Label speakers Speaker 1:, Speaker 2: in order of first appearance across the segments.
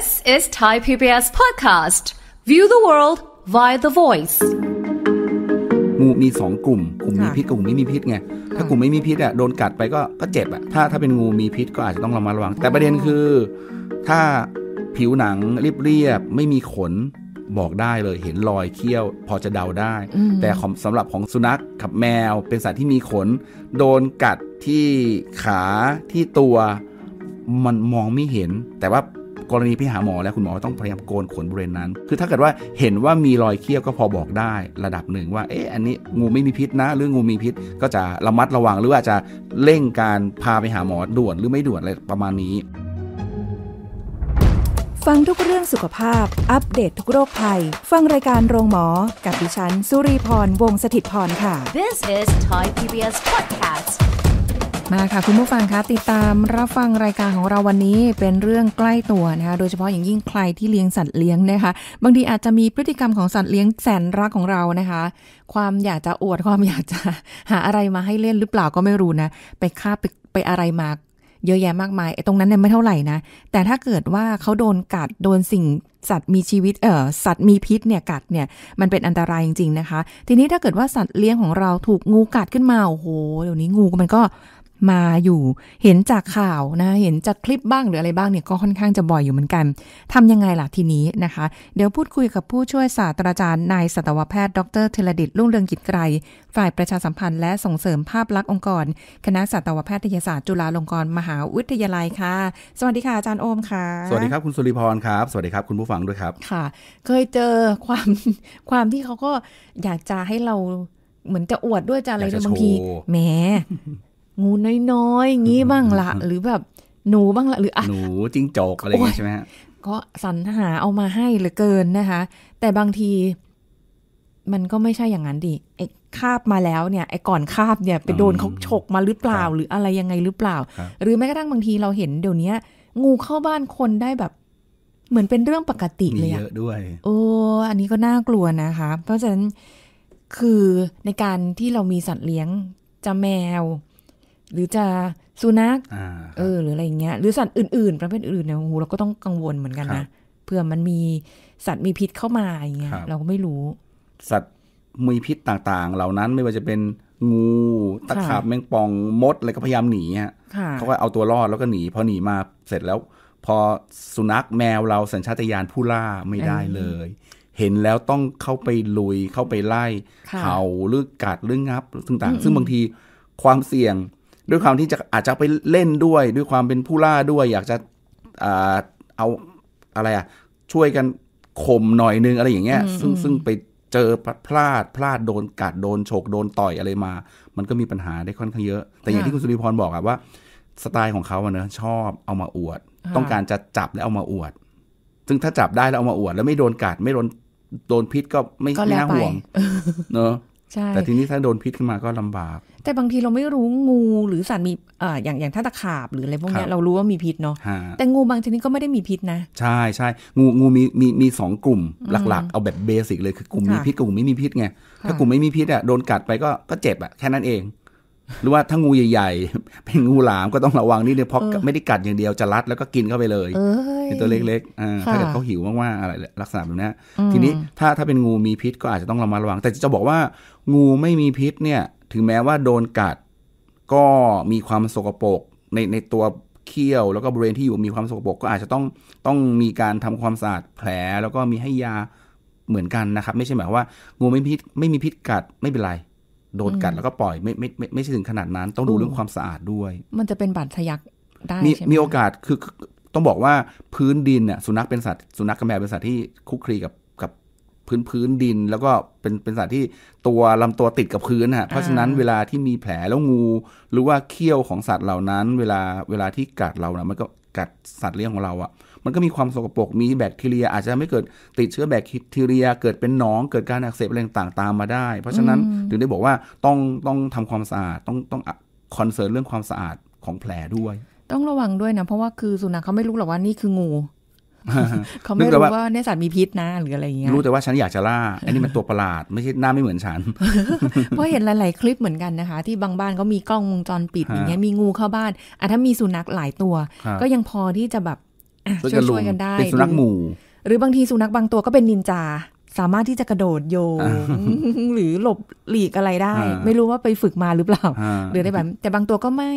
Speaker 1: This is Thai PBS podcast. View the world via the voice.
Speaker 2: งูมีสองกลุ่ม กลุ่มมีพิษกลุ่มไม่มีพิษไง ถ้ากลุ่มไม่มีพิษอ่ะโดนกัดไปก็ก็เจ็บอ่ะ ถ้าถ้าเป็นงูมีพิษก็อาจจะต้องระมัดระวัง แต่ประเด็นคือถ้าผิวหนังเรียบบไม่มีขนบอกได้เลยเห็นรอยเขี้ยว พอจะเดาได้ แต่สำหรับของสุนัขกับแมวเป็นสัตว์ที่มีขน โดนกัดที่ขาที่ตัวมันมองไม่เห็นแต่ว่ากรณีไปหาหมอแล้วคุณหมอต้องพยายามโกนขนบริเวณนั้น คือถ้าเกิดว่าเห็นว่ามีรอยเคี้ยวก็พอบอกได้ ระดับหนึ่งว่า เอ๊ะอันนี้งูไม่มีพิษนะหรืองูมีพิษก็จะระมัดระวังหรืออาจจะเร่งการพาไปหาหมอด่วนหรือไม่ด่วนอะไรประมาณนี้
Speaker 1: ฟังทุกเรื่องสุขภาพ อัปเดตททุกโรคภัยฟังรายการโรงหมอ กับดิฉันสุรีพรวงศิตพรค่ะ
Speaker 3: This is Thai PBS Podcast
Speaker 1: มาค่ะคุณผู้ฟังคะติดตามรับฟังรายการของเราวันนี้เป็นเรื่องใกล้ตัวนะคะ โดยเฉพาะอย่างยิ่งใครที่เลี้ยงสัตว์เลี้ยงนะคะ บางทีอาจจะมีพฤติกรรมของสัตว์เลี้ยงแสนรักของเรานะคะ ความอยากจะอวดความอยากจะหาอะไรมาให้เล่นหรือเปล่าก็ไม่รู้นะ ไปคาไปไปอะไรมาเยอะแยะมากมายไอ้ตรงนั้นเนี่ยไม่เท่าไหร่นะ แต่ถ้าเกิดว่าเขาโดนกัดโดนสิ่ง สัตว์มีชีวิตเอ่อสัตว์มีพิษเนี่ยกัดเนี่ยมันเป็นอันตรายจริงๆนะคะ ทีนี้ถ้าเกิดว่าสัตว์เลี้ยงของเราถูกงูกัดขึ้นมาโอ้โหเดี๋ยวนี้งูมันก็มาอยู่เห็นจากข่าวนะ เห็นจากคลิปบ้างหรืออะไรบ้างเนี่ยก็ค่อนข้างจะบ่อยอยู่เหมือนกันทำยังไงล่ะทีนี้นะคะ เดี๋ยวพูดคุยกับผู้ช่วยศาสตราจารย์นายสัตวแพทย์ดรเทลดิตลุ่งเรืองกิจไกร ฝ่ายประชาสัมพันธ์และส่งเสริมภาพลักษณ์องค์กร คณะสัตวแพทยศาสตร์จุฬาลงกรณ์มหาวิทยาลัยค่ะ สวัสดีค่ะอาจารย์โอมค่ะ สวัสดี
Speaker 2: ครับคุณสุริพรครับ สวัสดีครับคุณผู้ฟังด้วยครับ
Speaker 1: ค่ะ เคยเจอความความที่เขาก็อยากจะให้เราเหมือนจะอวดด้วยจะอะไรบางทีแหมงูน้อยๆงี้บ้างละหรือแบบ หนูบ้างละหรืออะ
Speaker 2: หนูจิ้งจกอะไรอย่างี้ใช่ไหมฮะ
Speaker 1: ก็สรรหาเอามาให้เหลือเกินนะคะ แต่บางทีมันก็ไม่ใช่อย่างนั้นดิไอ้คาบมาแล้วเนี่ยไอ้ก่อนคาบเนี่ยไปโดนเขาฉกมาหรือเปล่า หรืออะไรยังไงหรือเปล่า หรือแม้กระทั่งบางทีเราเห็นเดี๋ยวนี้งูเข้าบ้านคนได้แบบ เหมือนเป็นเรื่องปกติเลยอะเยอะด้วย โอ้อันนี้ก็น่ากลัวนะคะ เพราะฉะนั้นคือในการที่เรามีสัตว์เลี้ยงจะแมวหรือจะสุนัขเออหรืออะไรเงี้ย หรือสัตว์อื่นๆ ประเภทอื่นเนี่ยโอ้โหเราก็ต้องกังวลเหมือนกันนะเพื่อมันมีสัตว์มีพิษเข้ามาอย่างเงี้ยเราก็ไม่รู้
Speaker 2: สัตว์มีพิษต่างๆ เหล่านั้นไม่ว่าจะเป็นงูตะขาบแมงป่องมดอะไรก็พยายามหนีฮะเขาก็เอาตัวรอดแล้วก็หนีพอหนีมาเสร็จแล้ว พอสุนัขแมวเราสัญชาตญาณผู้ล่าไม่ได้เลย เห็นแล้วต้องเข้าไปลุยเข้าไปไล่เห่าหรือกัดหรืองับต่างๆ ซึ่งบางทีความเสี่ยงด้วยความที่จะอาจจะไปเล่นด้วยด้วยความเป็นผู้ล่าด้วย อยากจะเอาอะไรอ่ะ ช่วยกันข่มหน่อยนึง อะไรอย่างเงี้ยซึ่งซึ่งไปเจอพลาดพลาดโดนกัดโดนโฉกโดนต่อยอะไรมา มันก็มีปัญหาได้ค่อนข้างเยอะ แต่อย่างที่คุณสุริพรบอกอะว่าสไตล์ของเขาเนอะชอบเอามาอวด ต้องการจะจับแล้วเอามาอวด ซึ่งถ้าจับได้แล้วเอามาอวดแล้วไม่โดนกัดไม่โดนโดนพิษก็ไม่น่าห่วงเนอะช่แต่ทีนี้ถ้าโดนพิษขึ้นมาก็ลำบาก
Speaker 1: แต่บางทีเราไม่รู้งูหรือสัตว์มีเอ่ออย่างอย่างถ้าตะขาบหรืออะไรพวกนี้เรา
Speaker 2: รู้ว่ามีพิษเนาะแต่
Speaker 1: งูบางชนิดก็ไม่ได้มีพิษนะ
Speaker 2: ใช่ใช่งูงูมีมีมีสองกลุ่มหลัก ๆ เอาแบบเบสิกเลยคือกลุ่มมีพิษกับกลุ่มไม่มีพิษไงถ้ากลุ่มไม่มีพิษอ่ะโดนกัดไปก็ก็เจ็บอ่ะแค่นั้นเอง หรือว่าถ้างูใหญ่ ๆเป็นงูหลามก็ต้องระวังนิดนึงเพราะไม่ได้กัดอย่างเดียวจะรัดแล้วก็กินเข้าไปเลยเป็นตัวเล็กๆถ้าเกิดเขาหิวมากๆอะไรลักษณะแบบนี้ทีนี้ถ้าถ้าเป็นงูมีพิษก็อาจจะต้องระมัดระวัง แต่จะบอกว่างูไม่มีพิษเนี่ย ถึงแม้ว่าโดนกัดก็มีความสกปรกในในตัวเคี้ยว แล้วก็บริเวณที่อยู่มีความสกปรกก็อาจจะต้องต้องมีการทำความสะอาดแผล แล้วก็มีให้ยาเหมือนกันนะครับ ไม่ใช่หมายว่า งูไม่พิษไม่มีพิษกัดไม่เป็นไร โดนกัดแล้วก็ปล่อยไม่ไม่ไม่ไม่ใช่ถึงขนาดนั้น ต้องดูเรื่องความสะอาดด้วย
Speaker 1: มันจะเป็นบาดทะยักได้มีมีโอ
Speaker 2: กาสคือต้องบอกว่าพื้นดินเนี่ยสุนัขเป็นสัตว์สุนัขกระแมเป็นสัตว์ที่คุกคลีกับพื้นพื้นดินแล้วก็เป็นเป็นสัตว์ที่ตัวลำตัวติดกับพื้นฮะเพราะฉะนั้นเวลาที่มีแผลแล้วงู หรือว่าเขี้ยวของสัตว์เหล่านั้น เวลาเวลาที่กัดเรานะมันก็กัดสัตว์เลี้ยงของเราอะ่ะมันก็มีความสกปรกมีแบคทีเรียอาจจะไม่เกิดติดเชื้อแบคทีเรียเกิดเป็นหนองเกิดการอักเสบอะไรต่างๆตามมาได้เพราะฉะนั้นถึงได้บอกว่าต้องต้องทำความสะอาดต้องต้องคอนเซิร์นเรื่องความสะอาดของแผลด้วย
Speaker 1: ต้องระวังด้วยนะเพราะว่าคือสุนัขเขาไม่รู้หรอกว่านี่คืองู
Speaker 2: เขาไม่รู้ว่า
Speaker 1: เนี่ยสัตว์มีพิษนะ หรืออะไรอย่างเงี้ยรู้แต
Speaker 2: ่ว่าฉันอยากจะล่า อันนี้มันตัวประหลาดไม่ใช่หน้าไม่เหมือนฉันเพร
Speaker 1: าะเห็นหลายๆคลิปเหมือนกันนะคะ ที่บางบ้านก็มีกล้องวงจรปิดอย่างเงี้ยมีงูเข้าบ้านอ่ะถ้ามีสุนัขหลายตัว ก็ยังพอที่จะแบบ
Speaker 2: ช่วยกันได้เป็นสุนัขหมู
Speaker 1: ่หรือบางทีสุนัขบางตัวก็เป็นนินจา สามารถที่จะกระโดดโยงหรือหลบหลีกอะไรได้ ไม่รู้ว่าไปฝึกมาหรือเปล่า หรือได้แบบแต่บางตัวก็ไม่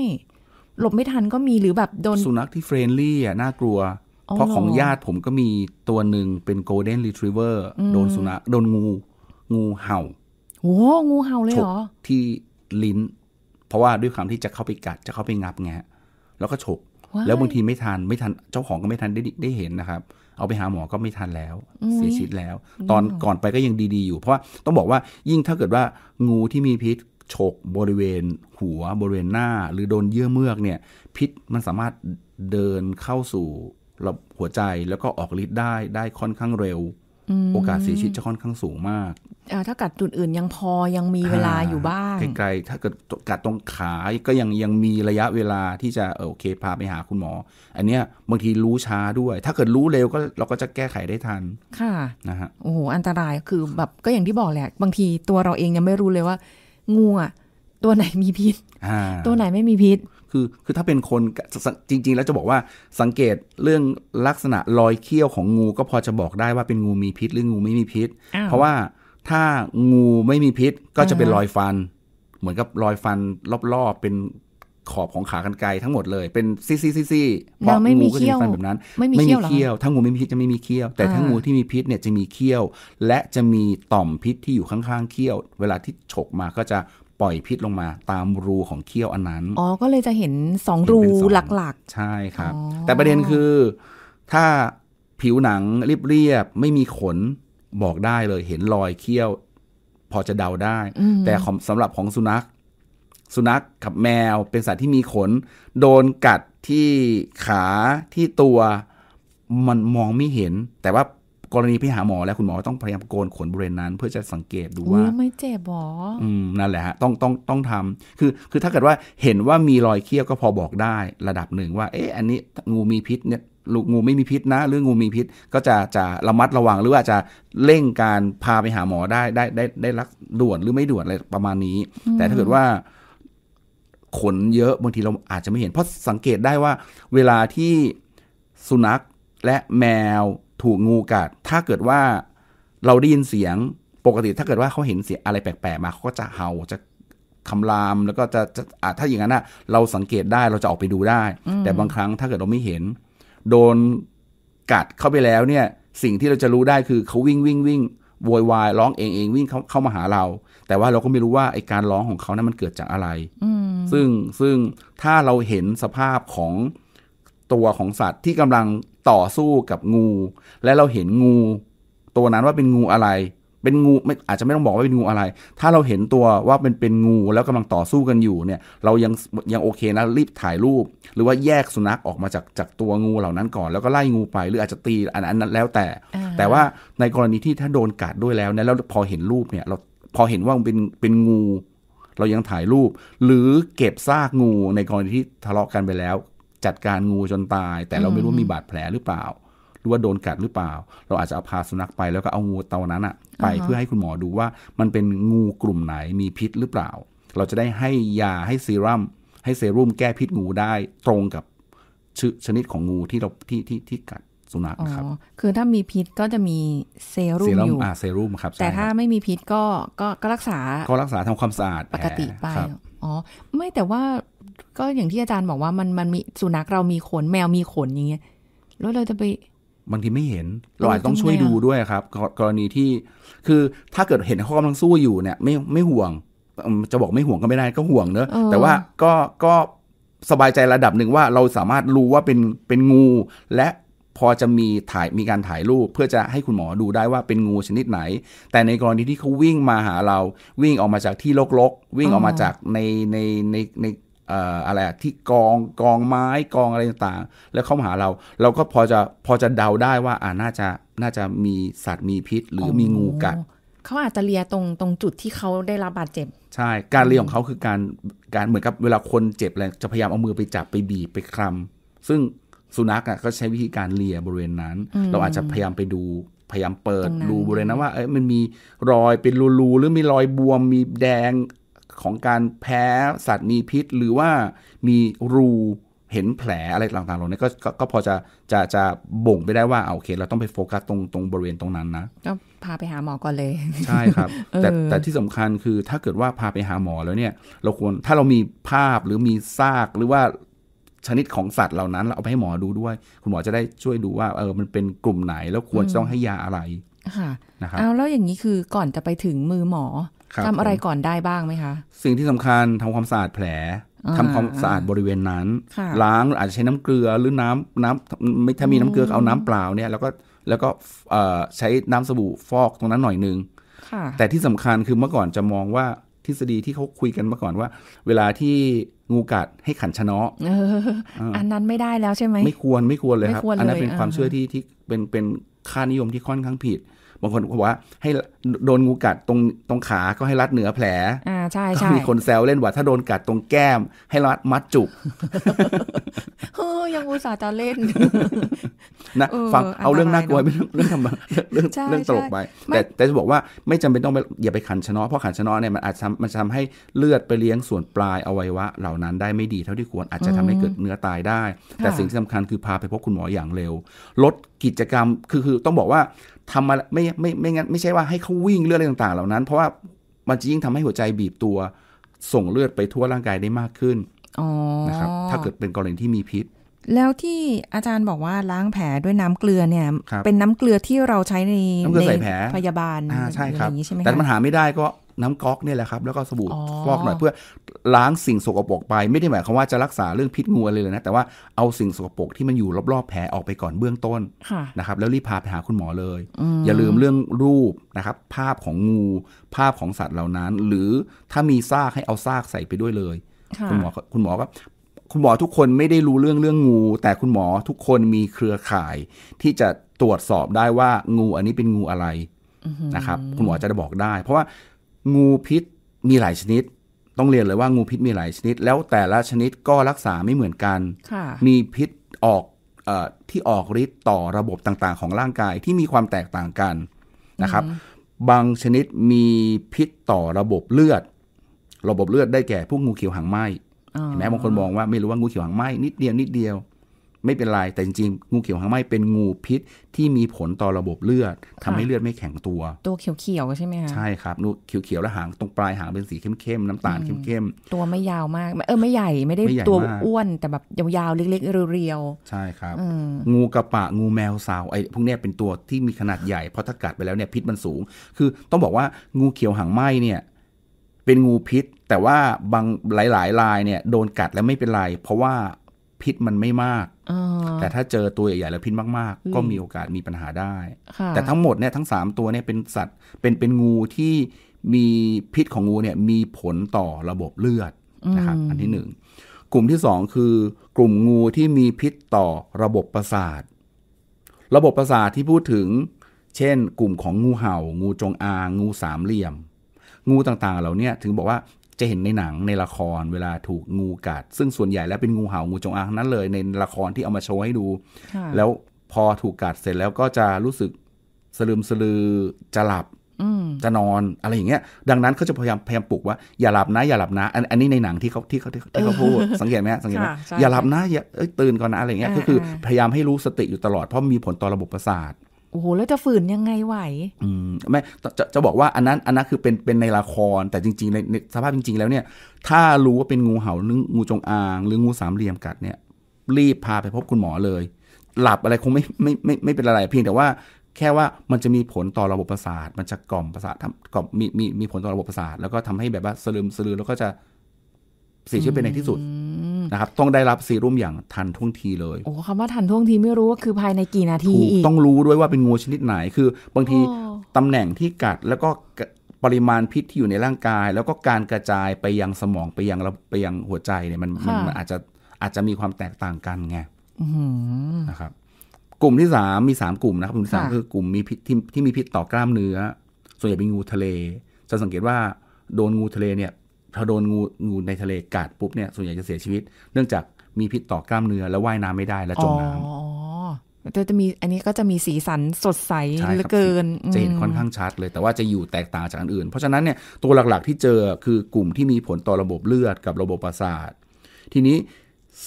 Speaker 1: หลบไม่ทันก็มีหรือแบบโดนส
Speaker 2: ุนัขที่เฟรนลี่อ่ะน่ากลัวเพราะของญาติผมก็มีตัวหนึ่งเป็นโกลเด้นรีทรีเวอร์โดนสุนัขโดนงู งูเห่า
Speaker 1: โอ้งูเห่าเลยเหรอ
Speaker 2: ที่ลิ้น เพราะว่าด้วยความที่จะเข้าไปกัดจะเข้าไปงับไงะแล้วก็ฉก แล้วบางทีไม่ทัน ไม่ทัน เจ้าของก็ไม่ทันได้ได้เห็นนะครับ เอาไปหาหมอก็ไม่ทันแล้ว เสียชีวิตแล้ว ตอนก่อนไปก็ยังดี ๆ อยู่ เพราะว่าต้องบอกว่ายิ่งถ้าเกิดว่างูที่มีพิษฉกบริเวณ หัวบริเวณหน้า หรือโดนเยื่อเมือกเนี่ย พิษมันสามารถเดินเข้าสู่ระหัวใจแล้วก็ออกฤทธิ์ได้ได้ค่อนข้างเร็ว โอกาสเสียชีวิตจะค่อนข้างสูงมาก
Speaker 1: ถ้ากัดจุดอื่นยังพอยังมีเวลาอยู่บ้าง
Speaker 2: ไกลๆถ้าเกิดกัดตรงขาก็ยังยังมีระยะเวลาที่จะโอเคพาไปหาคุณหมอ อันเนี้ยบางทีรู้ช้าด้วย ถ้าเกิดรู้เร็วก็เราก็จะแก้ไขได้ทัน ค่ะนะฮะ
Speaker 1: โอ้โหอันตรายคือแบบก็อย่างที่บอกแหละ บางทีตัวเราเองยังไม่รู้เลยว่างูตัวไหนมีพิษ ตัวไหนไม่มีพิษ
Speaker 2: คือ คือถ้าเป็นคนจริงๆ แล้วจะบอกว่าสังเกตเรื่องลักษณะรอยเขี้ยวของงูก็พอจะบอกได้ว่าเป็นงูมีพิษหรืองูไม่มีพิษ เพราะว่า ถ้างูไม่มีพิษก็จะเป็นรอยฟัน เหมือนกับรอยฟันรอบๆเป็นขอบของขากรรไกรทั้งหมดเลยเป็นซี่ซี่ซี่ซี่เพราะงูก็จะมีฟันแบบนั้นไม่มีเขี้ยวถ้างูไม่มีพิษจะไม่มีเขี้ยว แต่ถ้างูที่มีพิษเนี่ยจะมีเขี้ยว และจะมีต่อมพิษที่อยู่ข้างๆเขี้ยว เวลาที่ฉกมาก็จะปล่อยพิษลงมา ตามรูของเขี้ยวอันนั้น อ๋
Speaker 1: อ ก็เลยจะเห็นสองรูหลัก
Speaker 2: ๆ ใช่ครับ แต่ประเด็นคือถ้าผิวหนังเรียบๆ ไม่มีขนบอกได้เลยเห็นรอยเขี้ยว พอจะเดาได้ แต่สำหรับของสุนัข สุนัขกับแมวเป็นสัตว์ที่มีขน โดนกัดที่ขาที่ตัวมันมองไม่เห็น แต่ว่ากรณีไปหาหมอแล้วคุณหมอต้องพยายามโกนขนบริเวณนั้น เพื่อจะสังเกตดูว่า
Speaker 1: ไม่เจ็บหรอ อ
Speaker 2: ืม นั่นแหละฮะต้องต้องต้องทำคือคือถ้าเกิดว่าเห็นว่ามีรอยเคี้ยวก็พอบอกได้ ระดับหนึ่งว่า เอ๊ะ อันนี้ งูมีพิษเนี่ยงูไม่มีพิษนะ หรืองูมีพิษก็จะจะระมัดระวังหรือว่าจะเร่งการพาไปหาหมอได้ได้ได้ได้รักด่วนหรือไม่ด่วนอะไรประมาณนี้ แต่ถ้าเกิดว่า ขนเยอะบางทีเราอาจจะไม่เห็นเพราะสังเกตได้ว่า เวลาที่สุนัขและแมวถูกงูกัด ถ้าเกิดว่าเราได้ยินเสียง ปกติถ้าเกิดว่าเขาเห็นเสียงอะไรแปลก ๆ มาเขาก็จะเห่า จะคำราม แล้วก็จะจะะถ้าอย่างนั้นอ่ะเราสังเกตได้ เราจะออกไปดูได้ แต่บางครั้งถ้าเกิดเราไม่เห็น โดนกัดเข้าไปแล้วเนี่ย สิ่งที่เราจะรู้ได้คือเขาวิ่งวิ่งวิ่งโวยวายร้องเองเองวิ่งเข้าเข้ามาหาเรา แต่ว่าเราก็ไม่รู้ว่าไอการร้องของเขานะั้นมันเกิดจากอะไรซึ่งซึ่งถ้าเราเห็นสภาพของตัวของสัตว์ที่กำลังต่อสู้กับงู และเราเห็นงู ตัวนั้นว่าเป็นงูอะไร เป็นงูไม่อาจจะไม่ต้องบอกว่าเป็นงูอะไร ถ้าเราเห็นตัวว่าเป็นเป็นงูแล้วกำลังต่อสู้กันอยู่เนี่ย เรายังยังโอเคนะรีบถ่ายรูป หรือว่าแยกสุนัขออกมาจากจากตัวงูเหล่านั้นก่อนแล้วก็ไล่งูไปหรืออาจจะตีอันนั้น แล้วแต่ แต่ว่าในกรณีที่ถ้าโดนกัดด้วยแล้วเนี่ยแล้วพอเห็นรูปเนี่ยเราพอเห็นว่าเป็นเป็นงู เรายังถ่ายรูป หรือเก็บซากงูในกรณีที่ทะเลาะกันไปแล้วจัดการงูจนตาย แต่เราไม่รู้ มีบาดแผลหรือเปล่า หรือว่าโดนกัดหรือเปล่า เราอาจจะเอา พา สุนัขไปแล้วก็ เอางูตัวนั้นอะไปเพื่อให้คุณหมอดูว่า มันเป็นงูกลุ่มไหนมีพิษหรือเปล่า เราจะได้ให้ยาให้ซีรัมให้เซรุ่มแก้พิษ งูได้ตรงกับชชนิดของงูที่เราที่ที่ที่กัดสุนัขนะ
Speaker 1: ครับคือถ้ามีพิษก็จะมีเซรุ่มอยู่
Speaker 2: เซรุ่มครับแต่ถ้า
Speaker 1: ไม่มีพิษก็ก็ก็รักษาก็
Speaker 2: รักษาทำความสะอาดปกติไป
Speaker 1: อ๋อไม่แต่ว่าก็อย่างที่อาจารย์บอกว่ามันมันมีสุนัขเรามีขนแมวมีขนอย่างเงี้ยแล้วเราจะไป
Speaker 2: บางทีไม่เห็น เราอาจต้องช่วยดูด้วยครับ กรณีที่คือถ้าเกิดเห็นเขากำลังสู้อยู่เนี่ย ไม่ไม่ห่วง จะบอกไม่ห่วงก็ไม่ได้ก็ห่วงเนอะแต่ว่าก็ก็สบายใจระดับหนึ่งว่าเราสามารถรู้ว่าเป็นเป็นงู และพอจะมีถ่ายมีการถ่ายรูปเพื่อจะให้คุณหมอดูได้ว่าเป็นงูชนิดไหน แต่ในกรณีที่เขาวิ่งมาหาเราวิ่งออกมาจากที่รกๆวิ่งออกมาจากในในในในอะไรที่กองกองไม้กองอะไรต่างๆ แล้วเข้ามาหาเราเราก็พอจะพอจะเดาได้ว่าอ่าน่าจะน่าจะมีสัตว์มีพิษ หรือมีงูกัด
Speaker 1: เขาอาจจะเลียตรงตรงจุดที่เขาได้รับบาดเจ็บ
Speaker 2: ใช่ การเลียของเขาคือการการเหมือนกับเวลาคนเจ็บแล้วจะพยายามเอามือไปจับไปบีบไปคลำซึ่งสุนัขอ่ะก็ใช้วิธีการเลียบริเวณนั้น เราอาจจะพยายามไปดูพยายามเปิดรูบริเวณนั้น ว่าเอ้ยมันมีรอยเป็นรูๆหรือมีรอยบวมมีแดงของการแพ้สัตว์มีพิษหรือว่ามีรูเห็นแผลอะไรต่างๆเหล่านี้ก็ก็พอจะจะจะบ่งไปได้ว่าเอาโอเค เราต้องไปโฟกัสตรงตรงบริเวณตรงนั้นนะ
Speaker 1: ก็พาไปหาหมอก่อนเลย ใช่ครับ แต่แต่ที่
Speaker 2: สำคัญคือ ถ้าเกิดว่าพาไปหาหมอแล้วเนี่ย เราควรถ้าเรามีภาพหรือมีซากหรือว่าชนิดของสัตว์เหล่านั้นเราเอาไปให้หมอดูด้วย คุณหมอจะได้ช่วยดูว่าเออมันเป็นกลุ่มไหนแล้วควรจะต้องให้ยาอะไรค่ะนะครับเอาแ
Speaker 1: ล้วอย่างนี้คือก่อนจะไปถึงมือหมอทำอะไรก่อนได้บ้างไหมคะ
Speaker 2: สิ่งที่สำคัญทำความสะอาดแผลทำความสะอาดบริเวณนั้นล้างอาจจะใช้น้ำเกลือหรือน้ำน้ำไม่ถ้ามีน้ำเกลือเอาน้ำเปล่าเนี่ยแล้วก็แล้วก็ใช้น้ำสบู่ฟอกตรงนั้นหน่อยนึงแต่ที่สำคัญคือเมื่อก่อนจะมองว่าทฤษฎีที่เขาคุยกันเมื่อก่อนว่า เวลาที่งูกัดให้ขันชนะอัน
Speaker 1: นั้นไม่ได้แล้วใช่ไหมไม่ค
Speaker 2: วรไม่ควรเลยครับอันนั้นเป็นความเชื่อที่ที่เป็นเป็นค่านิยมที่ค่อนข้างผิดบางคนบอกว่าให้โดนงูกัดตรงตรงขาก็ให้รัดเหนือแผล
Speaker 1: อ่า ใช่ใช่มีคน
Speaker 2: แซวเล่นว่าถ้าโดนกัดตรงแก้มให้รัดมัดจุก
Speaker 1: เฮ้ยยังอุตส่าห์จะเล่น
Speaker 2: นะฟังเอาเรื่องน่ากลัวเปเรื่องธรรมเรื่องเรื่องตลกไป แต่แต่จะบอกว่าไม่จำเป็นต้องอย่าไปขันชนอเพราะขันชนอเนี่ยมันอาจจะมันจะทำให้เลือดไปเลี้ยงส่วนปลายอวัยวะเหล่านั้นได้ไม่ดีเท่าที่ควรอาจจะทำให้เกิดเนื้อตายได้ แต่สิ่งที่สำคัญคือพาไปพบคุณหมออย่างเร็วลดกิจกรรมคือคือต้องบอกว่าทำมาไม่ไม่ไม่งั้นไม่ใช่ว่าให้เขาวิ่งเลือดอะไรต่าง ๆ เหล่านั้น เพราะว่า มันจะยิ่งทำให้หัวใจบีบตัวส่งเลือดไปทั่วร่างกายได้มากขึ้น
Speaker 1: นะครับถ้าเกิด
Speaker 2: เป็นกรณีที่มีพิษ
Speaker 1: แล้วที่อาจารย์บอกว่าล้างแผลด้วยน้ำเกลือเนี่ย เป็นน้ำเกลือที่เราใช้ในในพยาบาลอ่าใช่ครับ แต่ปัญหา
Speaker 2: ไม่ได้ก็น้ำก๊อกเนี่ยแหละครับ แล้วก็สบู่ฟอกหน่อยเพื่อ ล้างสิ่งสกปรกไปไม่ได้หมายความว่าจะรักษาเรื่องพิษงูอะไรเลยนะ แต่ว่าเอาสิ่งสกปรกที่มันอยู่รอบๆแผลออกไปก่อนเบื้องต้นนะครับ แล้วรีบพาไปหาคุณหมอเลย อย่าลืมเรื่องรูปนะครับ ภาพของงู ภาพของสัตว์เหล่านั้น หรือถ้ามีซากให้เอาซากใส่ไปด้วยเลย คุณหมอคุณหมอก็คุณหมอทุกคนไม่ได้รู้เรื่องเรื่องงู แต่คุณหมอทุกคนมีเครือข่ายที่จะตรวจสอบได้ว่างูอันนี้เป็นงูอะไรนะครับ คุณหมอจะได้บอกได้ เพราะว่างูพิษมีหลายชนิด ต้องเรียนเลยว่างูพิษมีหลายชนิด แล้วแต่ละชนิดก็รักษาไม่เหมือนกันมีพิษออกอที่ออกฤทธิ์ต่อระบบต่างๆของร่างกายที่มีความแตกต่างกันนะครับ บางชนิดมีพิษต่อระบบเลือด ระบบเลือดได้แก่พวกงูเขียวหางไหมแม้บางคนมองว่าไม่รู้ว่างูเขียวหางไหมนิดเดียวนิดเดียวไม่เป็นไร แต่จริงๆ งูเขียวหางไหม้เป็นงูพิษที่มีผลต่อระบบเลือดทำให้เลือดไม่แข็งตัว ตัวเขียวๆใช่ไหมคะ ใช่ครับนูเขียวๆแล้วหางตรงปลายหางเป็นสีเข้มๆน้ำตาลเข้ม
Speaker 1: ๆ ตัวไม่ยาวมาก เออไม่ใหญ่ไม่ได้ตัวอ้วนแต่แบบยาวๆเล็กๆเรียวๆ ใช่ครับ
Speaker 2: งูกระปะ งูแมวสาวไอ้พวกนี้เป็นตัวที่มีขนาดใหญ่เพราะถ้ากัดไปแล้วเนี่ยพิษมันสูง คือ ต้องบอกว่างูเขียวหางไหม้เนี่ย เป็นงูพิษ แต่ว่าบางหลายๆลายเนี่ยโดนกัดแล้วไม่เป็นไรเพราะว่าพิษมันไม่มากแต่ถ้าเจอตัวใหญ่ๆแล้วพิษมากๆ ก็มีโอกาสมีปัญหาได้ แต่ทั้งหมดเนี่ยทั้ง3ตัวเนี่ยเป็นสัตว์เป็นเป็นงูที่มีพิษของงูเนี่ยมีผลต่อระบบเลือดนะครับอันที่1กลุ่มที่ 2 คือกลุ่มงูที่มีพิษต่อระบบประสาท ระบบประสาทที่พูดถึง เช่น กลุ่มของงูเห่า งูจงอางงูสามเหลี่ยม งูต่างๆเหล่านี้ถึงบอกว่าจะเห็นในหนังในละครเวลาถูกงูกัด ซึ่งส่วนใหญ่แล้วเป็นงูเห่างูจงอางนั้นเลย ในละครที่เอามาโชว์ให้ดูแล้วพอถูกกัดเสร็จแล้วก็จะรู้สึกสลืมสลือจะหลับจะนอนอะไรอย่างเงี้ย ดังนั้นเขาจะพยายามพยายามปลุกว่าอย่าหลับนะอย่าหลับนะอันอันนี้ในหนังที่เขาที่เขาที่เขาพูด สังเกตไหมสังเกตไหมอย่าหลับนะอย่าตื่นก่อนนะอะไรเงี้ยก็คือพยายามให้รู้สติอยู่ตลอดเพราะมีผลต่อระบบประสาท
Speaker 1: โอ้โหแล้วจะฝืนยังไงไหว
Speaker 2: อืมไม่จะจะบอกว่าอันนั้นอันนั้นคือเป็นเป็นในละครแต่จริง ๆ ในสภาพจริง ๆแล้วเนี่ย ถ้ารู้ว่าเป็นงูเห่าหรืองูจงอาง หรืองูสามเหลี่ยมกัดเนี่ย รีบ พาไปพบคุณหมอเลย หลับอะไรคงไม่ไม่ไม่ไม่เป็นอะไร เพียงแต่ว่าแค่ว่ามันจะมีผลต่อระบบประสาทมันจะกล่อมประสาททำกล่อมมีมีมีผลต่อระบบประสาทแล้วก็ทำให้แบบว่าสลืมสลือแล้วก็จะเสียชีวิตไปในที่สุดนะครับ ต้องได้รับซีรุ่มอย่างทันท่วงทีเลย โอ้
Speaker 1: คำว่าทันท่วงทีไม่รู้ว่าคือภายในกี่นาทีถูกต้องร
Speaker 2: ู้ด้วยว่าเป็นงูชนิดไหน คือ บางทีตำแหน่งที่กัดแล้วก็ปริมาณพิษที่อยู่ในร่างกาย แล้วก็การกระจายไปยังสมองไปยังไปยังหัวใจเนี่ยมันมันอาจจะอาจจะมีความแตกต่างกันไงนะครับ กลุ่มที่สามมีสามกลุ่มนะครับกลุ่มที่สามคือกลุ่มมีพิษที่ที่มีพิษต่อกล้ามเนื้อ ส่วนใหญ่เป็นงูทะเล จะสังเกตว่า โดนงูทะเลเนี่ยพอโดนงูงูในทะเลกัดปุ๊บเนี่ยส่วนใหญ่จะเสียชีวิต เนื่องจากมีพิษต่อกล้ามเนื้อ แล้วว่ายน้ำไม่ได้และจมน้ำอ๋
Speaker 1: อจะมี อันนี้ก็จะมีสีสันสดใสเหลือเกิน จะเห็นค่อนข้าง
Speaker 2: ชัดเลยแต่ว่าจะอยู่แตกต่างจากอันอื่น เพราะฉะนั้นเนี่ยตัวหลักๆที่เจอคือกลุ่มที่มีผลต่อระบบเลือดกับระบบประสาท ทีนี้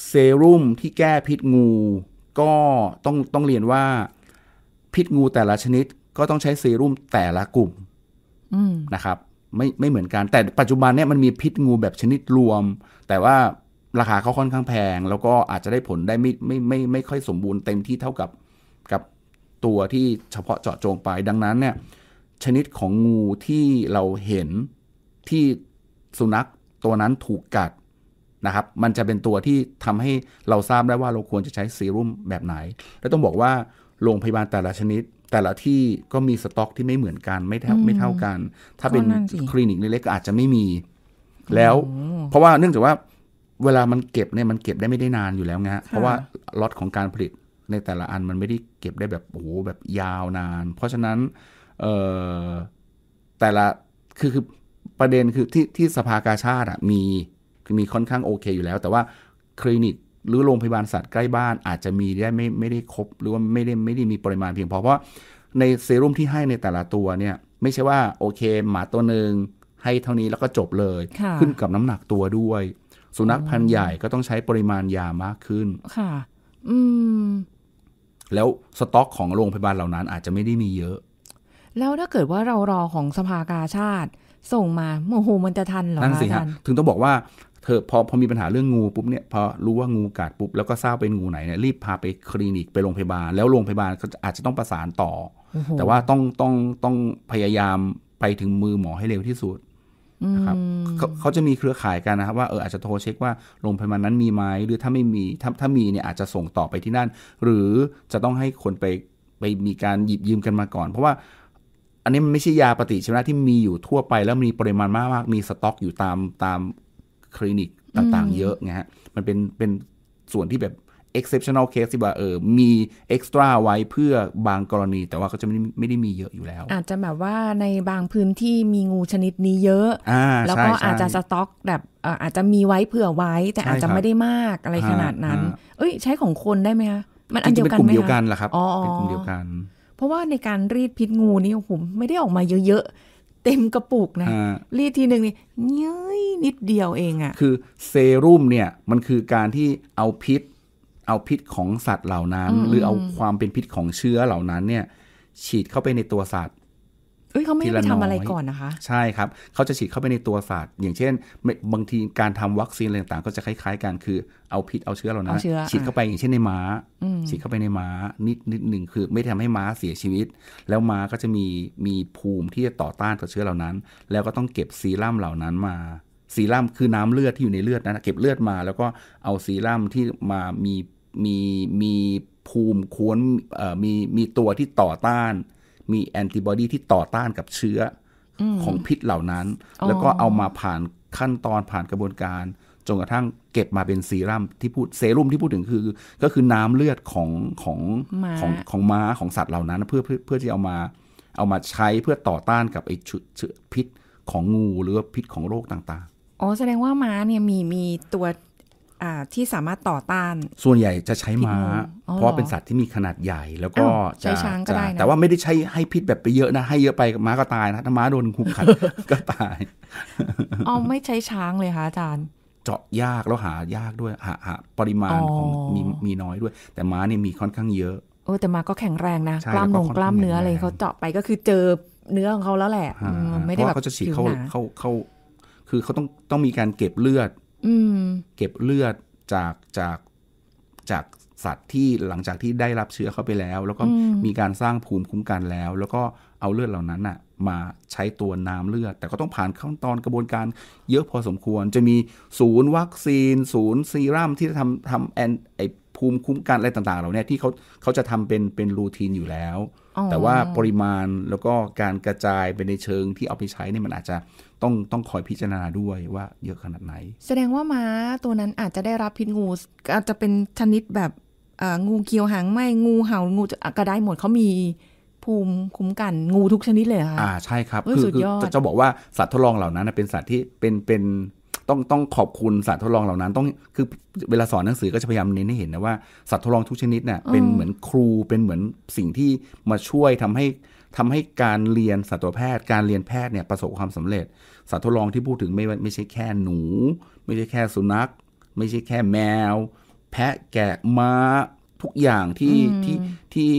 Speaker 2: เซรุ่มที่แก้พิษงู ก็ต้องต้องเรียนว่า พิษงูแต่ละชนิดก็ต้องใช้เซรุ่มแต่ละกลุ่มนะครับไม่ไม่เหมือนกันแต่ปัจจุบันเนี่ยมันมีพิษงูแบบชนิดรวม แต่ว่าราคาเขาค่อนข้างแพง แล้วก็อาจจะได้ผลได้ไม่ไม่ไมไม่ไม่ค่อยสมบูรณ์เต็มที่เท่ากับกับตัวที่เฉพาะเจาะจงไป ดังนั้นเนี่ยชนิดของงูที่เราเห็นที่สุนัขตัวนั้นถูกกัดนะครับ มันจะเป็นตัวที่ทำให้เราทราบได้ว่าเราควรจะใช้ซีรุ่มแบบไหน และต้องบอกว่าโรงพยาบาลแต่ละชนิดแต่ละที่ก็มีสต็อกที่ไม่เหมือนกันไม่เท่าไม่เท่ากัน ถ้าเป็นคลินิกเล็กๆก็อาจจะไม่มีแล้ว เพราะว่าเนื่องจากว่าเวลามันเก็บเนี่ยมันเก็บได้ไม่ได้นานอยู่แล้วไงเพราะว่าล็อตของการผลิต ในแต่ละอันมันไม่ได้เก็บได้แบบโอ้โหแบบยาวนาน เพราะฉะนั้น เออแต่ละคือคือประเด็นคือที่ที่สภากาชาติอ่ะมีมีค่อนข้างโอเคอยู่แล้วแต่ว่าคลินิกหรือโรงพยาบาลสัตว์ใกล้บ้านอาจจะมีได้ไม่ไม่ได้ครบ หรือว่าไม่ได้ไม่ได้มีปริมาณเพียงพอเพราะในเซรุ่มที่ให้ในแต่ละตัวเนี่ย ไม่ใช่ว่าโอเคหมาตัวหนึ่งให้เท่านี้แล้วก็จบเลย ขึ้นกับน้ำหนักตัวด้วย สุนัขพันธุ์ใหญ่ก็ต้องใช้ปริมาณยามากขึ้น
Speaker 1: ค่ะอืม
Speaker 2: แล้วสต็อกของโรงพยาบาลเหล่านั้น อาจจะไม่ได้มีเยอะ
Speaker 1: แล้วถ้าเกิดว่าเรารอของสภากาชาติ ส่งมาโมโหมันจะทันหรอะท่นะ
Speaker 2: ถึงต้องบอกว่าเธอพอพอมีปัญหาเรื่องงูปุ๊บเนี่ยพอรู้ว่างูกัดปุ๊บแล้วก็ทราบเป็นงูไหนเนี่ยรีบพาไปคลินิกไปโรงพยาบาล แล้วโรงพยาบาลก็อาจจะต้องประสานต่อ แต่ว่าต้องต้องต้องพยายามไปถึงมือหมอให้เร็วที่สุดนะครับเขาจะมีเครือข่ายกันนะครับว่าเอออาจจะโทรเช็คว่าโรงพยาบาลนั้นมีไหมหรือถ้าไม่มีถ้าถ้ามีเนี่ยอาจจะส่งต่อไปที่นั่น หรือจะต้องให้คนไปไปมีการหยิบยืมกันมาก่อนเพราะว่า อันนี้มันไม่ใช่ยาปฏิชีวนะที่มีอยู่ทั่วไป แล้วมีปริมาณมากกมีสต็อกอยู่ตามตามคลินิกต่าง ๆ เยอะไงฮะ มันเป็นเป็นส่วนที่แบบ exceptional case ที่ว่าเออ มี extra ไว้เพื่อบางกรณี แต่ว่าก็จะไม่ไม่ได้มีเยอะอยู่แล้ว
Speaker 1: อาจจะแบบว่าในบางพื้นที่มีงูชนิดนี้เยอะอแล้วก็อาจจะสต็อกแบบอาจจะมีไว้เผื่อไว้ แต่อาจจะไม่ได้มากอะไรขนาดนั้น เอ้ยใช้ของคนได้ไหมคะ มันอันเดียวกันไหมคะเป็นกลุ่มเดียวกันเหรอครับ เป็นกลุ่มเดียวกัน เพราะว่าในการรีดพิษงูนี่ผมไม่ได้ออกมาเยอะเต็มกระปุกนะรีดทีหนึ่งนี่เย้ยนิดเดียวเองอ
Speaker 2: ะ่ะ คือเซรุ่มเนี่ย มันคือการที่เอาพิษ เอาพิษของสัตว์เหล่านั้น หรือเอาความเป็นพิษของเชื้อเหล่านั้นเนี่ย ฉีดเข้าไปในตัวสัตว
Speaker 1: เอ้ยเขาไม่ไปทำอะไรก่อนนะคะ
Speaker 2: ใช่ครับ เขาจะฉีดเข้าไปในตัวสัตว์ อย่างเช่น บางทีการทำวัคซีนอะไรต่างๆ ก็จะคล้ายๆ กันคือเอาพิษเอาเชื้อเรานะฉีดเข้าไปอย่างเช่นในม้าฉีดเข้าไปในม้านิดนิดหนึ่งคือไม่ทำให้ม้าเสียชีวิต แล้วม้าก็จะมีมีภูมิที่จะต่อต้านตัอเชื้อเหล่านั้น แล้วก็ต้องเก็บซีรั่มเหล่านั้นมาซีรั่มคือน้ำเลือดที่อยู่ในเลือดนันเก็บเลือดมา แล้วก็เอาซีรั่มที่มามีมีมีภูมิควรมีมีตัวที่ต่อต้านมีแอนติบอดีที่ต่อต้านกับเชื้ออของพิษเหล่านั้น แล้วก็เอามาผ่านขั้นตอนผ่านกระบวนการ จนกระทั่งเก็บมาเป็นซีรัมที่พูดเซรุ่มที่พูดถึงคือ ก็คือน้ำเลือดของของของของม้าของสัตว์เหล่านั้น เพื่อเพื่อที่เอามา เอามาใช้เพื่อต่อต้านกับไอ้ชุดพิษของงู หรือพิษของโรคต่าง
Speaker 1: ๆ อ๋อแสดงว่าม้าเนี่ยมีมีตัวที่สามารถต่อต้าน
Speaker 2: ส่วนใหญ่จะใช้ม้า เพราะเป็นสัตว์ที่มีขนาดใหญ่แล้วก็ใช้ช้างก็ได้นะแต่ว่าไม่ได้ใช้ให้พิษแบบไปเยอะนะ ให้เยอะไปม้าก็ตายนะถ้าม้าโดนคุกขัดก็ตาย อ๋อไ
Speaker 1: ม่ใช้ช้างเลยคะอาจารย์
Speaker 2: เจาะยากแล้วหายากด้วยหาปริมาณของมีมีน้อยด้วย แต่ม้าเนี่ยมีค่อนข้างเยอะ
Speaker 1: เออแต่ม้าก็แข็งแรงนะ กล้ามหนงกล้ามเนื้ออะไรเขาเจาะไปก็คือเจอเนื้อของเขาแล้วแหละไม่ได้แบบเขาจะฉีดเขา
Speaker 2: เข้าเข้าคือเขาต้องต้องมีการเก็บเลือดเก็บเลือดจากจากจากสัตว์ที่หลังจากที่ได้รับเชื้อเข้าไปแล้ว แล้วก็มีการสร้างภูมิคุ้มกันแล้ว แล้วก็เอาเลือดเหล่านั้นน่ะมาใช้ตัวน้ำเลือด แต่ก็ต้องผ่านขั้นตอนกระบวนการเยอะพอสมควรจะมีศูนย์วัคซีน ศูนย์ซีรัมที่จะทำทำแอนไอภูมิคุ้มกันอะไรต่าง ๆเหล่านี้ที่เขาเขาจะทำเป็นเป็นรูทีนอยู่แล้ว แต่ว่าปริมาณแล้วก็การกระจายไปในเชิงที่เอาไปใช้เนี่ยมันอาจจะต้องต้องคอยพิจารณาด้วยว่าเยอะขนาดไหน
Speaker 1: แสดงว่าม้าตัวนั้นอาจจะได้รับพิษงูอาจจะเป็นชนิดแบบงูเขียวหางไหมงูเห่างูกระได้หมดเขามี ภูมิคุ้มกันงูทุกชนิดเลยค่ะอ
Speaker 2: ่าใช่ครับคือคือจะบอกว่าสัตว์ทดลองเหล่านั้นเป็นสัตว์ที่เป็นเป็นต้องต้องขอบคุณสัตว์ทดลองเหล่านั้นต้องคือเวลาสอนหนังสือก็จะพยายามเน้นให้เห็นนะว่าสัตว์ทดลองทุกชนิดเนี่ยเป็นเหมือนครูเป็นเหมือนสิ่งที่มาช่วยทำให้ทำให้การเรียนสัตวแพทย์การเรียนแพทย์เนี่ยประสบความสำเร็จ สัตว์ทดลองที่พูดถึงไม่ไม่ใช่แค่หนู ไม่ใช่แค่สุนัข ไม่ใช่แค่แมว แพะแกะม้าทุกอย่างที่ที่ที่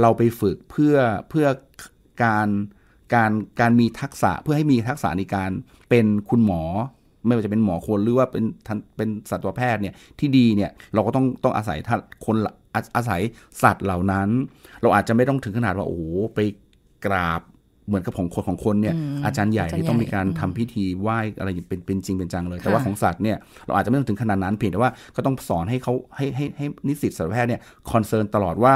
Speaker 2: เราไปฝึกเพื่อเพื่อการการการมีทักษะเพื่อให้มีทักษะในการเป็นคุณหมอ ไม่ว่าจะเป็นหมอคนหรือว่าเป็นเป็นสัตวแพทย์เนี่ยที่ดีเนี่ยเราก็ต้องต้องอาศัยาคนอาศัยสัตว์เหล่านั้น เราอาจจะไม่ต้องถึงขนาดว่าโอ้โหไปกราบเหมือนกับของคนของคนเนี่ยอาจารย์ใหญ่ที่ต้องมีการทำพิธีไหว้อะไรเป็นเป็นจริงเป็นจังเลยแต่ว่าของสัตว์เนี่ยเราอาจจะไม่ต้องถึงขนาดนั้นเพียงแต่ว่าก็ต้องสอนให้เขาให้ให้ให้นิสิตสัตวแพทย์เนี่ยคอนเซิร์นตลอดว่า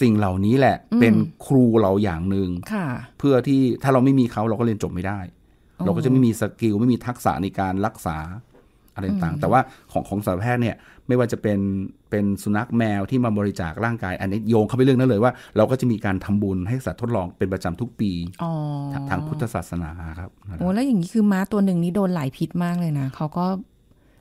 Speaker 2: สิ่งเหล่านี้แหละเป็นครูเราอย่างหนึ่งเพื่อที่ถ้าเราไม่มีเขาเราก็เรียนจบไม่ได้ เราก็จะไม่มีสกิลไม่มีทักษะในการรักษาอะไรต่าง แต่ว่าของของสัตวแพทย์เนี่ยไม่ว่าจะเป็นเป็นสุนัขแมวที่มาบริจาคร่างกาย อันนี้โยงเข้าไปเรื่องนั้นเลยว่าเราก็จะมีการทำบุญให้สัตว์ทดลองเป็นประจำทุกปีทางพุทธศาสนาครับ
Speaker 1: โอ้แล้วอย่างนี้คือม้าตัวหนึ่งนี้โดนหลายพิษมากเลยนะเขาก็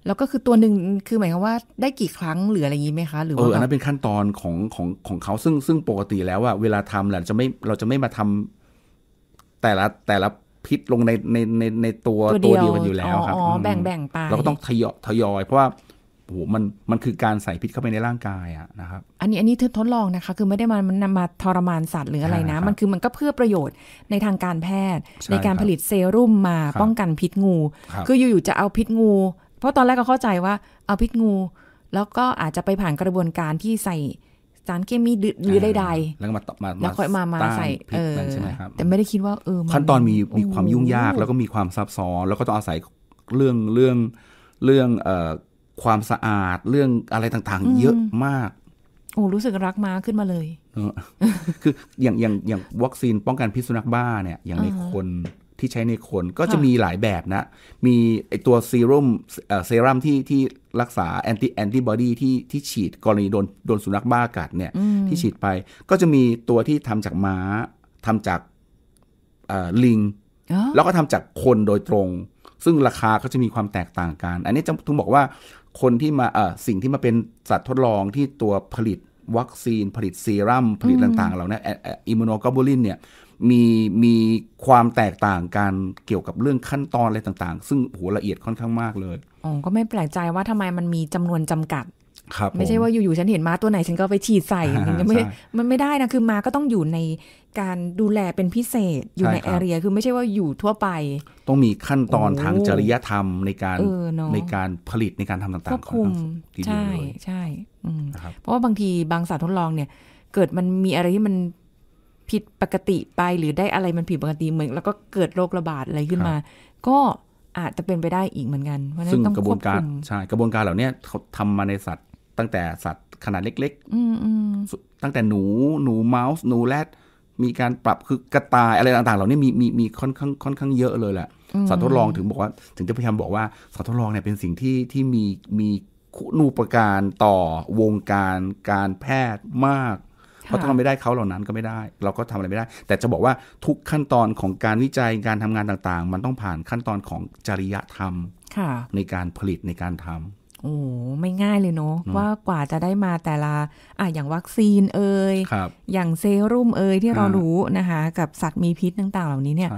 Speaker 1: แล้วก็คือตัวหนึ่งคือหมายความว่าได้กี่ครั้งหรืออะไรอย่างนี้ไหมคะ หรือว่าเอออันนั้นเ
Speaker 2: ป็นขั้นตอนของของของเขาซึ่งซึ่งปกติแล้วอะเวลาทำแหละจะไม่เราจะไม่มาทำ แต่ละแต่ละพิษลงในในในในตัวตัวเดียวกันอยู่แล้วครับแบ่งแบ่งไปเราก็ต้องทยอยทยอยเพราะว่าโอ้โหมันมันคือการใส่พิษเข้าไปในร่างกายอะนะครับ
Speaker 1: อันนี้อันนี้เธอทดลองนะคะ คือไม่ได้มนมันมาทรมานสัตว์หรืออะไรนะ มันคือมันก็เพื่อประโยชน์ในทางการแพทย์ ในการผลิตเซรุ่มมาป้องกันพิษงู คืออยู่ๆจะเอาพิษงู เพราะตอนแรกก็เข้าใจว่าเอาพิษงู แล้วก็อาจจะไปผ่านกระบวนการที่ใส่สารเคมีหรือใดๆ
Speaker 2: แล้วมามาแล้วค่อยมามาใส่เออใช่ไหมครับแต่
Speaker 1: ไม่ได้คิดว่าเออขั้นตอนม
Speaker 2: ีมีความยุ่งยากแล้วก็มีความซับซ้อน แล้วก็ต้องอาศัยเรื่องเรื่องเรื่องความสะอาดเรื่องอะไรต่างๆ เยอะมาก
Speaker 1: โอ้ รู้สึกรักม้าขึ้นมาเลย
Speaker 2: คืออย่างอย่างอย่างวัคซีนป้องกันพิษสุนัขบ้าเนี่ย อย่างในคนที่ใช้ในคนก็จะมีหลายแบบนะ มีไอตัวเซรั่มเซรั่มที่ที่รักษาแอนติแอนติบอดีที่ที่ฉีดกรณีโดนโดนสุนัขบ้ากัดเนี่ย ที่ฉีดไปก็จะมีตัวที่ทำจากม้า ทำจากลิง แล้วก็ทำจากคนโดยตรง ซึ่งราคาก็จะมีความแตกต่างกัน อันนี้จะ้องบอกว่าคนที่มาเออสิ่งที่มาเป็นสัตว์ทดลองที่ตัวผลิตวัคซีน ผลิตซีรัม่มผลิตต่างๆเหล่านี้อิมมูโนกลบูลินเนี่ยมีมีความแตกต่างกัน เกี่ยวกับเรื่องขั้นตอนอะไรต่างๆ ซึ่งหัวละเอียดค่อนข้างมากเลย
Speaker 1: อ๋อ ก็ไม่แปลกใจว่าทำไมมันมีจำนวนจำกัด ครับ ไม่ใช่ว่าอยู่ๆฉันเห็นมาตัวไหนฉันก็ไปฉีดใส่มันไม่ มันไม่ได้นะคือมาก็ต้องอยู่ในการดูแลเป็นพิเศษอยู่ในแอเรียคือไม่ใช่ว่าอยู่ทั่วไป
Speaker 2: ต้องมีขั้นตอนทางจริยธรรมในการในการผลิตในการทำต่างๆควบคุมใช่
Speaker 1: ใช่เพราะว่าบางทีบางสัตว์ทดลองเนี่ย เกิดมันมีอะไรที่มันผิดปกติไปหรือได้อะไรมันผิดปกติเหมือน แล้วก็เกิดโรคระบาดอะไรขึ้นมา ก็อาจจะเป็นไปได้อีกเหมือนกันเพราะนั้นต้องกระบวนการ
Speaker 2: ใช่กระบวนการเหล่านี้เขาทำมาในสัตว์ ตั้งแต่สัตว์ขนาดเล็กๆตั้งแต่หนูหนูเมาส์ หนูแรดมีการปรับคือกระต่ายอะไรต่างๆ เหล่านี้มีมีมีค่อนข้างค่อนข้างเยอะเลยแหละสารทดลองถึงบอกว่า ถึงจะพยายามบอกว่าสารทดลองเนี่ยเป็นสิ่งที่ที่มีมีคุณูปการต่อวงการการแพทย์มาก เพราะทำไม่ได้เขาเหล่านั้นก็ไม่ได้ เราก็ทำอะไรไม่ได้ แต่จะบอกว่าทุกขั้นตอนของการวิจัยการทำงานต่างๆ มันต้องผ่านขั้นตอนของจริยธรรมในการผลิตในการทำ
Speaker 1: โอ้ไม่ง่ายเลยเนาะว่ากว่าจะได้มาแต่ละอ่ะอย่างวัคซีนเอ่ยอย่างเซรุ่มเอ่ยที่เรารู้นะคะ กับสัตว์มีพิษต่างๆเหล่านี้เนี่ย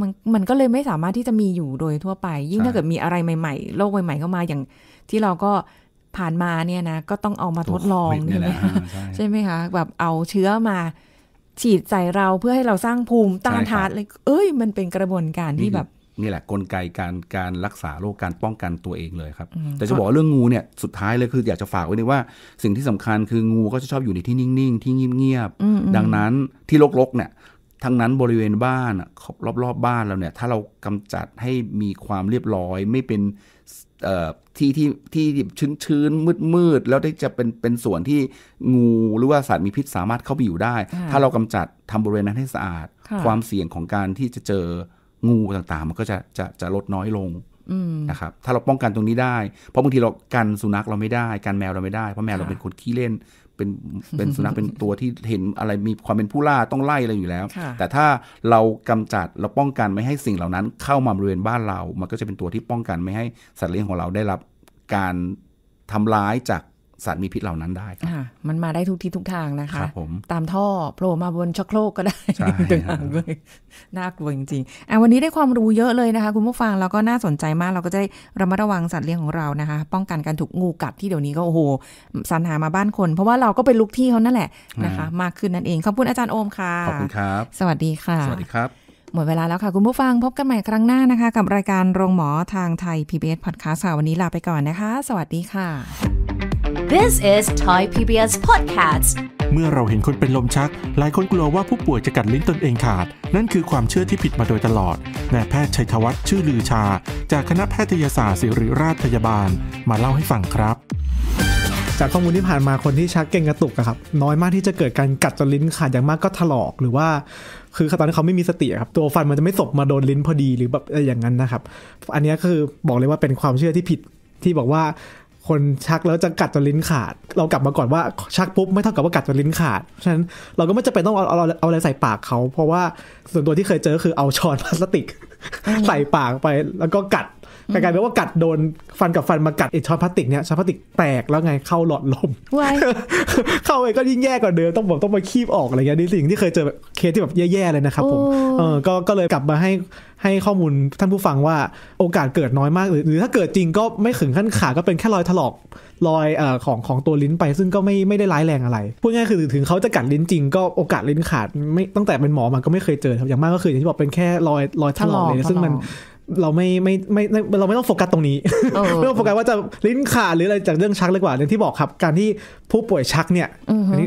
Speaker 1: มันมันก็เลยไม่สามารถที่จะมีอยู่โดยทั่วไป ยิ่งถ้าเกิดมีอะไรใหม่ๆโรคใหม่ๆเข้ามาอย่าง ที่เราก็ผ่านมาเนี่ยนะ ก็ต้องเอามาทดลอง ใช่ไหมใช่ไหมคะ แบบเอาเชื้อมา ฉีดใส่เราเพื่อให้เราสร้างภูมิต้านทานเลยเอ้ย มันเป็นกระบวนการที่แบบ
Speaker 2: นี่แหละกลไกการการรักษาโรคการป้องกันตัวเองเลยครับ แต่จะบอกเรื่องงูเนี่ยสุดท้ายเลยคืออยากจะฝากไว้นี่ว่าสิ่งที่สำคัญคืองูก็จะชอบอยู่ในที่นิ่งๆ ที่เงียบๆดังนั้นที่รกๆเนี่ย ทั้งนั้นบริเวณบ้าน รอบๆบบ้านเราเนี่ยถ้าเรากำจัดให้มีความเรียบร้อย ไม่เป็นที่ที่ที่ชื้นๆ มืดๆ แล้วได้จะเป็นเป็นส่วนที่งูหรือว่าสัตว์มีพิษสามารถเข้าไปอยู่ได้ ถ้าเรากำจัดทำบริเวณนั้นให้สะอาดความเสี่ยงของการที่จะเจองูต่าง ๆ มันก็จะจะจะลดน้อยลงนะครับถ้าเราป้องกันตรงนี้ได้เพราะบางทีเรากันสุนัขเราไม่ได้กันแมวเราไม่ได้เพราะแมวเราเป็นคนขี้เล่น เป็นเป็นสุนัขเป็นตัวที่เห็นอะไรมีความเป็นผู้ล่าต้องไล่อะไรอยู่แล้ว แต่ถ้าเรากำจัดเราป้องกันไม่ให้สิ่งเหล่านั้น เข้ามาบริเวณบ้านเรา มันก็จะเป็นตัวที่ป้องกันไม่ให้สัตว์เลี้ยงของเราได้รับการทำร้ายจากสารมีพิษเหล่านั้นได้ค
Speaker 1: ่ะมันมาได้ทุกที่ทุกทางนะคะคตามท่อโผล่มาบนชักโครกก็ได้ต่างๆด้วยน่ากลัวจริงๆอ่ะ วันนี้ได้ความรู้เยอะเลยนะคะคุณผู้ฟังแล้วก็น่าสนใจมาก เราก็จะระมัดระวังสัตว์เลี้ยงของเรานะคะ ป้องกันการถูกงูกัดที่เดี๋ยวนี้ก็โอ้โหสรรหามาบ้านคน เพราะว่าเราก็เป็นลูกที่เขานั่นแหละนะคะ มากขึ้นนั่นเอง ขอบคุณอาจารย์โอมค่ะ ขอบคุณครับ สวัสดีค่ะ สวัสดีครับ หมดเวลาแล้วค่ะคุณผู้ฟังพบกันใหม่ครั้งหน้านะคะ กับรายการโรงหมอทางไทย PBS Podcast วันนี้ลาไปก่อนนะคะ สวัสดีค่ะ
Speaker 3: This is Thai PBS Podcast เมื่อเราเห็นคนเป็นลมชัก หลายคนกลัวว่าผู้ป่วยจะกัดลิ้นตนเองขาด นั่นคือความเชื่อที่ผิดมาโดยตลอดนายแพทย์ชัยธวัฒน์ชื่อลือชา จากคณะแพทยศาสตร์ศิริราชพยาบาล มาเล่าให้ฟังครับ จากข้อมูลที่ผ่านมาคนที่ชักเก่งกระตุกครับ น้อยมากที่จะเกิดการกัดจนลิ้นขาด อย่างมากก็ถลอกหรือว่า คือตอนที่เขาไม่มีสติครับ ตัวฟันมันจะไม่สบมาโดนลิ้นพอดีหรือแบบอย่างนั้นนะครับ อันนี้คือบอกเลยว่าเป็นความเชื่อที่ผิดที่บอกว่าคนชักแล้วจะกัดจนลิ้นขาด เรากลับมาก่อนว่าชักปุ๊บไม่เท่ากับว่ากัดจนลิ้นขาด ฉะนั้น เราก็ไม่จำเป็นต้องเอาเอาเอาอะไรใส่ปากเขาเพราะว่าส่วนตัวที่เคยเจอคือเอาช้อนพลาสติก ใส่ปากไปแล้วก็กัดแต่กลายเป็นว่ากัดโดนฟันกับฟันมากัดไอช้อนพลาสติกเนี่ยช้อนพลาสติกแตกแล้วไงเข้าหลอดลมเข้าไปก็ยิ่งแย่กว่าเดิมต้องบอกต้องมาคีบออกอะไรเงี้ยนี่สิ่งที่เคยเจอแบบเคสที่แบบแย่ๆเลยนะครับผมเออก็ก็เลยกลับมาให้ให้ข้อมูลท่านผู้ฟังว่าโอกาสเกิดน้อยมากหรือถ้าเกิดจริงก็ไม่ถึงขั้นขาก็เป็นแค่รอยถลอก รอยอของของตัวลิ้นไปซึ่งก็ไม่ไม่ได้ร้ายแรงอะไรพูดง่ายคือถึงเขาจะกัดลิ้นจริงก็โอกาสลิ้นขาดไม่ตั้งแต่เป็นหมอมันก็ไม่เคยเจอครับอย่างมากก็คืออย่างที่บอกเป็นแค่รอยรอยถลอกเลยซึ่งมันเราไม่ไม่ไม่เราไม่ต้องโฟกัสตรงนี้ไม่ต้องโฟกัสว่าจะลิ้นขาดหรืออะไรจากเรื่องชักเลยกว่า อย่างที่บอกครับ การที่ผู้ป่วยชักเนี่ย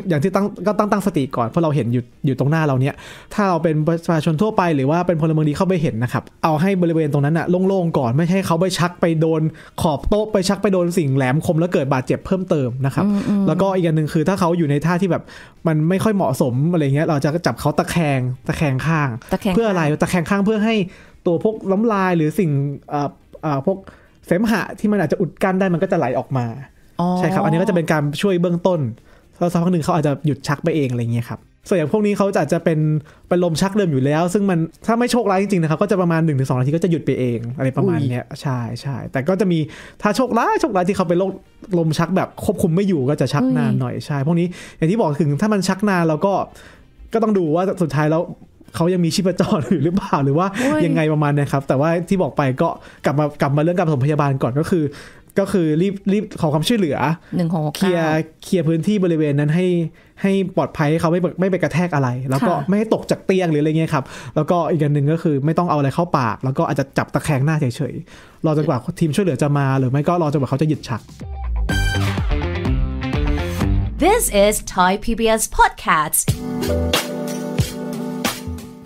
Speaker 3: อย่างที่ตั้งก็ตั้งตั้งสติก่อนเพราะเราเห็นอยู่อยู่ตรงหน้าเราเนี่ย ถ้าเราเป็นประชาชนทั่วไปหรือว่าเป็นพลเมืองดีเข้าไปเห็นนะครับ เอาให้บริเวณตรงนั้นอะโล่งๆก่อนไม่ใช่เขาไปชักไปโดน ขอบโต๊ะไปชักไปโดนสิ่งแหลมคมแล้วเกิดบาดเจ็บเพิ่มเติมนะครับ แล้วก็อีกอย่างหนึ่งคือถ้าเขาอยู่ในท่าที่แบบมันไม่ค่อยเหมาะสมอะไรเงี้ยเราจะจับเขาตะแคงตะแคงข้างเพื่ออะไรตะแคงข้างเพื่อให้ตัวพวกล้ำลายหรือสิ่งพวกเสมหะที่มันอาจจะอุดกั้นได้มันก็จะไหลออกมา ใช่ครับ อันนี้ก็จะเป็นการช่วยเบื้องต้นแล้วสักพักหนึ่งเขาอาจจะหยุดชักไปเองอะไรเงี้ยครับส่วนอย่างพวกนี้เขาจะจะเป็นเป็นลมชักเดิมอยู่แล้ว ซึ่งมันถ้าไม่โชคร้ายจริงๆนะครับก็จะประมาณ1นถึงสนาทีก็จะหยุดไปเอง อะไรประมาณเนี้ยใช่ใช่แต่ก็จะมีถ้าโชคร้ายโชคร้ายที่เขาเป็นโรคลมชักแบบควบคุมไม่อยู่ก็จะชักนานหน่อยใช่พวกนี้อย่างที่บอกถึงถ้ามันชักนานเราก็ก็ต้องดูว่าสุดท้ายแล้วเขายังมีชีพจรอยู่หรือเปล่าหรือว่ายังไงประมาณนะครับ แต่ว่าที่บอกไปก็กลับมากลับมาเรื่องการผสมพยาบาลก่อนก็คือ ก็คือรีบรีบขอความช่วยเหลือหนึ่งของเคลียร์เคลียร์พื้นที่บริเวณนั้นให้ให้ปลอดภัยให้เขาไม่ไม่ไปกระแทกอะไร แล้วก็ไม่ให้ตกจากเตียงหรืออะไรเงี้ยครับแล้วก็อีกอย่างหนึ่งก็คือไม่ต้องเอาอะไรเข้าปาก แล้วก็อาจจะจับตะแคงหน้าเฉยๆรอจนกว่าทีมช่วยเหลือจะมาหรือไม่ก็รอจนกว่าเขาจะหยุดชัก This is Thai PBS Podcast